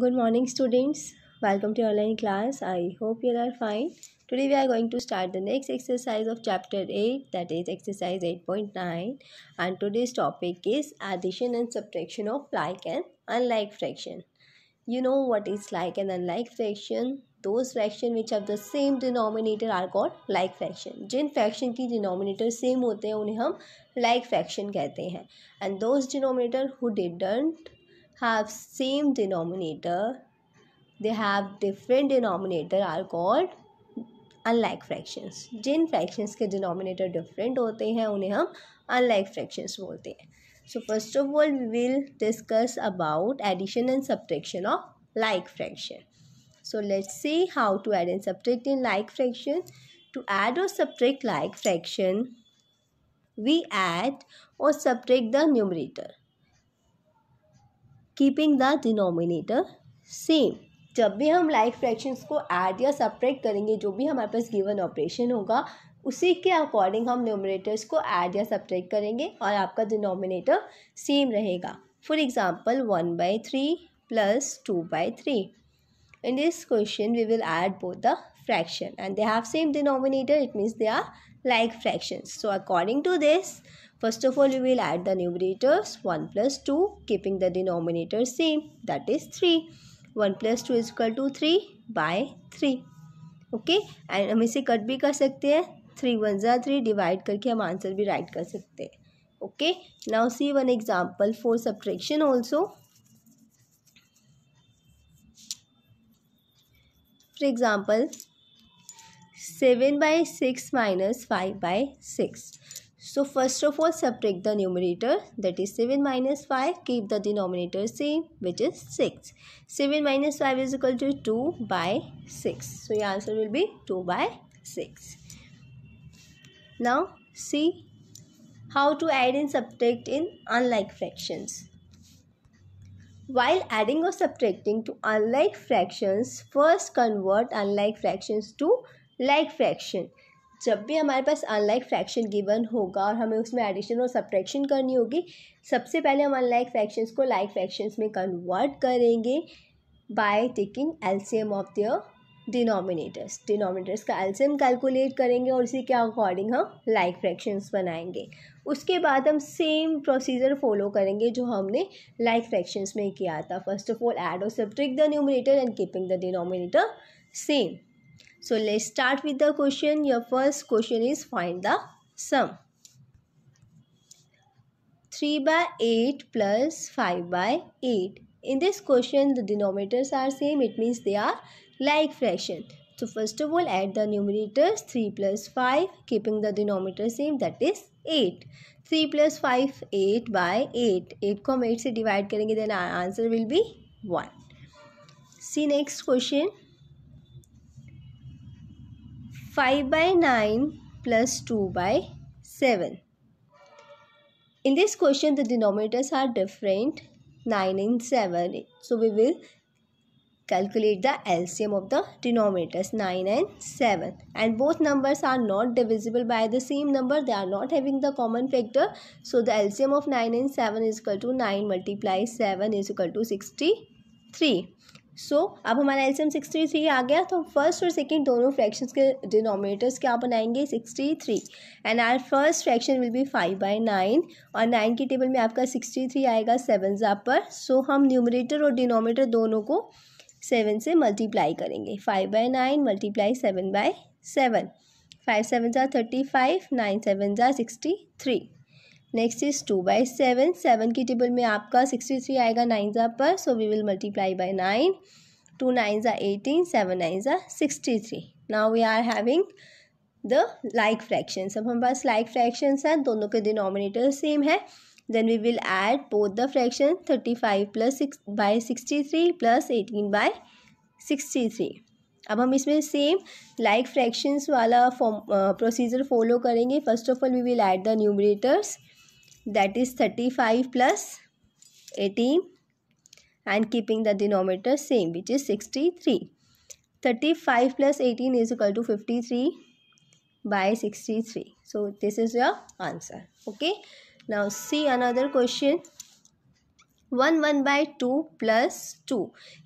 Good morning students welcome to online class I hope you are fine today we are going to start the next exercise of chapter eight that is exercise eight point nine and today's topic is addition and subtraction of like and unlike fraction you know what is like and unlike fraction those fraction which have the same denominator are called like fraction जिन fraction की denominator same होते हैं उन्हें हम like fraction कहते हैं and those denominator who didn't have same denominator they have different denominator are called unlike fractions. जिन fractions के denominator different होते हैं उन्हें हम unlike fractions बोलते हैं So first of all we will discuss about addition and subtraction of like fraction. So let's see how to add and subtract in like fraction. To add or subtract like fraction, we add or subtract the numerator. Keeping the denominator same जब भी हम like fractions को add या सप्रेक्ट करेंगे जो भी हमारे पास given operation होगा उसी के अकॉर्डिंग हम न्यूमरेटर्स को ऐड या सब्ट्रैक्ट करेंगे और आपका डिनोमिनेटर सेम रहेगा for example one by three plus two by three in this question we will add both the fraction and they have same denominator it means they are like fraction so according to this First of all, we will add the numerators 1 plus 2, keeping the denominator same, that is 3. 1 plus 2 is equal to 3 by 3. Okay and हम इसे cut भी कर सकते हैं three one ज़ा three divide करके हम answer भी राइट कर सकते हैं okay now see one example for subtraction also for example seven by six minus five by six So first of all subtract the numerator that is 7 minus 5 keep the denominator same which is 6. 7 minus 5 is equal to 2 by 6. So your answer will be 2 by 6. Now see how to add and subtract in unlike fractions. While adding or subtracting to unlike fractions, first convert unlike fractions to like fraction. जब भी हमारे पास unlike fraction given होगा और हमें उसमें addition और subtraction करनी होगी सबसे पहले हम अनलाइक फ्रैक्शंस को लाइक फ्रैक्शंस में कन्वर्ट करेंगे by taking LCM of their denominators denominators का एलसीएम कैलकुलेट करेंगे और इसी के अकॉर्डिंग हम लाइक फ्रैक्शंस बनाएंगे उसके बाद हम सेम प्रोसीजर फॉलो करेंगे जो हमने लाइक फ्रैक्शंस में किया था फर्स्ट ऑफ ऑल एड और subtract the numerator and keeping the denominator same So let's start with the question. Your first question is find the sum. 3 by 8 plus 5 by 8. In this question, the denominators are same. It means they are like fraction. So first of all, add the numerators 3 plus 5, keeping the denominator same, that is 8. 3 plus 5, 8 by 8. 8 को 8 से divide it. then our answer will be 1. See next question. 5 by 9 plus 2 by 7. In this question, the denominators are different 9 and 7. So, we will calculate the LCM of the denominators 9 and 7 and both numbers are not divisible by the same number they are not having the common factor so the LCM of 9 and 7 is equal to 9 multiplied 7 is equal to 63 so so, अब हमारा L C sixty three आ गया तो first और second दोनों fractions के denominators क्या बनाएंगे sixty three and our first fraction will be five by nine और नाइन की टेबल में आपका सिक्सटी थ्री आएगा सेवन जा पर सो so, हम न्यूमरेटर और डिनोमिनेटर दोनों को सेवन से मल्टीप्लाई करेंगे five by nine multiply seven by seven five seven जा थर्टी फाइव नाइन सेवन जा sixty three next is two by seven seven की टेबल में आपका सिक्सटी थ्री आएगा नाइन ज़ा पर so we will multiply by nine two nine ज़ा eighteen seven nine ज़ा sixty three now we are having the like fractions अब हमारे पास लाइक फ्रैक्शंस हैं दोनों के डिनोमिनेटर सेम है then we will add both the fraction thirty five plus six by sixty three plus eighteen by sixty three अब हम इसमें सेम लाइक फ्रैक्शंस वाला फॉर्म प्रोसीजर फॉलो करेंगे first of all we will add the numerators that is 35 plus 18 and keeping the denominator same which is 63. 35 plus 18 is equal to 53 by 63. So this is your answer. Okay. Now see another question. 1 1 by 2 plus 2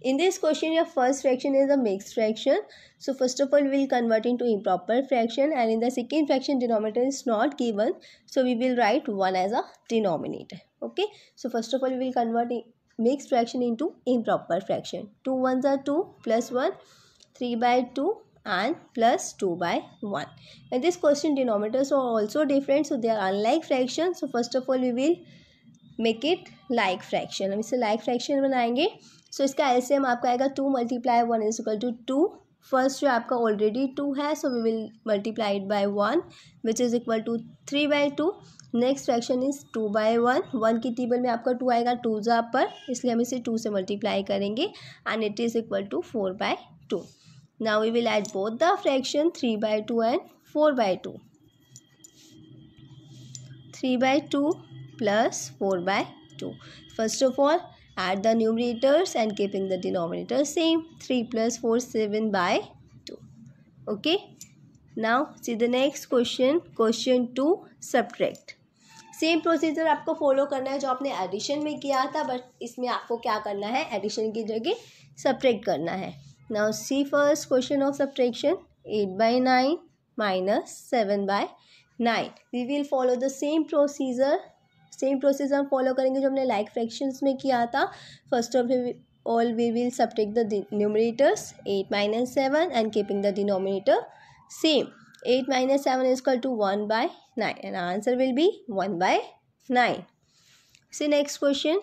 in this question your first fraction is a mixed fraction so first of all we'll convert into improper fraction and in the second fraction denominator is not given so we will write 1 as a denominator okay so first of all we'll convert mixed fraction into improper fraction 2 ones are 2 plus 1 3 by 2 and plus 2 by 1 and this question denominators are also different so they are unlike fractions so first of all we will make it like fraction हम इसे like fraction बनाएंगे सो so, इसका LCM आपका आएगा two multiply one is equal to two first जो आपका already two है so we will multiply it by one which is equal to three by two next fraction is two by one one की table में आपका to आएगा to जहाँ पर इसलिए हम इसे टू से मल्टीप्लाई करेंगे and it is equal to four by two now we will add both the fraction three by two and four by two three by two plus 4 by 2. First of all, add the numerators and keeping the denominator same. 3 plus 4, 7 by 2. Okay. Now, see the next question. Question 2, subtract. Same procedure आपको follow करना है जो आपने addition में किया था but इसमें आपको क्या करना है एडिशन की जगह सब्ट्रैक्ट करना है now see first question of subtraction eight by nine minus seven by nine we will follow the same procedure same process हम फॉलो करेंगे जो हमने लाइक फ्रैक्शन में किया था first of all we will subtract the numerators eight minus seven and keeping the denominator same eight minus seven is equal to one by nine and answer will be one by nine see next question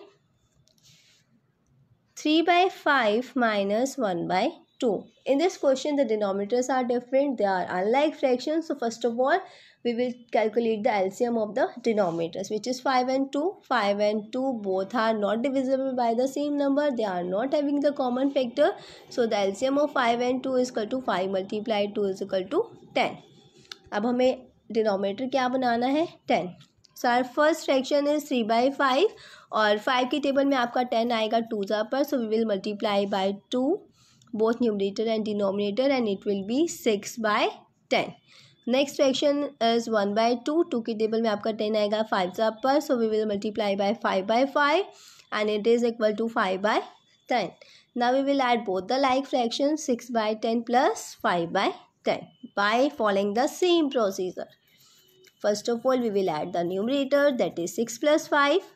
three by five minus one by two in this question the denominators are different they are unlike fraction so first of all we will calculate the LCM of the denominators which is 5 and 2. 5 and 2 both are not divisible by the same number. They are not having the common factor. So the LCM of 5 and 2 is equal to 5 multiplied 2 is equal to 10. अब हमें denominator क्या बनाना है ten sir first fraction is three by five और five के table में आपका ten आएगा टू ज़ा पर so we will multiply by two both numerator and denominator and it will be six by ten Next fraction is one by two. Two की table में आपका टेन आएगा फाइव से अपर so we will by five five by five and it is equal to five now we will add both the like fractions 6 by 10 plus 5 by 10 by following the same procedure. First of all, we will add the numerator that is 6 plus 5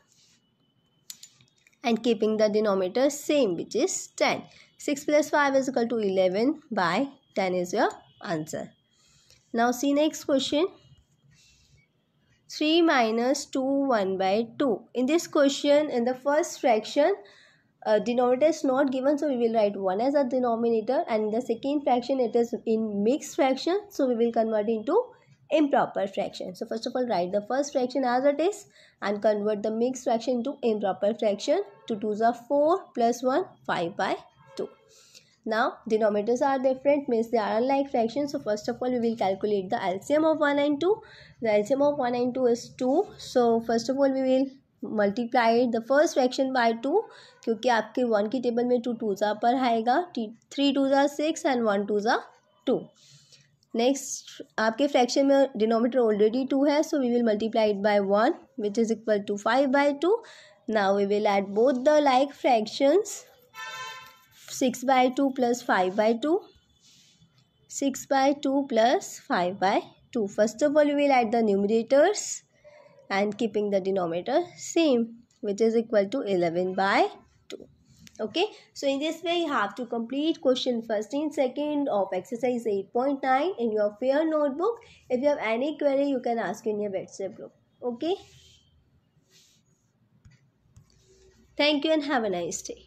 and keeping the denominator same which is 10. 6 plus 5 is equal to 11 by 10 is your answer. Now see next question. 3 minus 2 1 by 2. In this question in the first fraction uh, denominator is not given so we will write 1 as a denominator and in the second fraction it is in mixed fraction so we will convert into improper fraction. So first of all write the first fraction as it is and convert the mixed fraction to improper fraction. 2 2s are 4 plus 1 5 by Now denominators are different means they are unlike fractions. So first of all we will calculate the LCM of 192. The LCM of 192 is 2. So first of all we will multiply the first fraction by two क्योंकि आपके one की table में to to ज़ा पर आएगा three two ज़ा six and one two ज़ा two next आपके फ्रैक्शन में डिनोमीटर ऑलरेडी टू है so we will multiplied by one which is equal to five by two now we will add both the like fractions 6 by 2 plus 5 by 2 6 by 2 plus 5 by 2 first of all we will add the numerators and keeping the denominator same which is equal to 11 by 2 okay so in this way you have to complete question first in second of exercise 8.9 in your fair notebook if you have any query you can ask in your whatsapp group okay thank you and have a nice day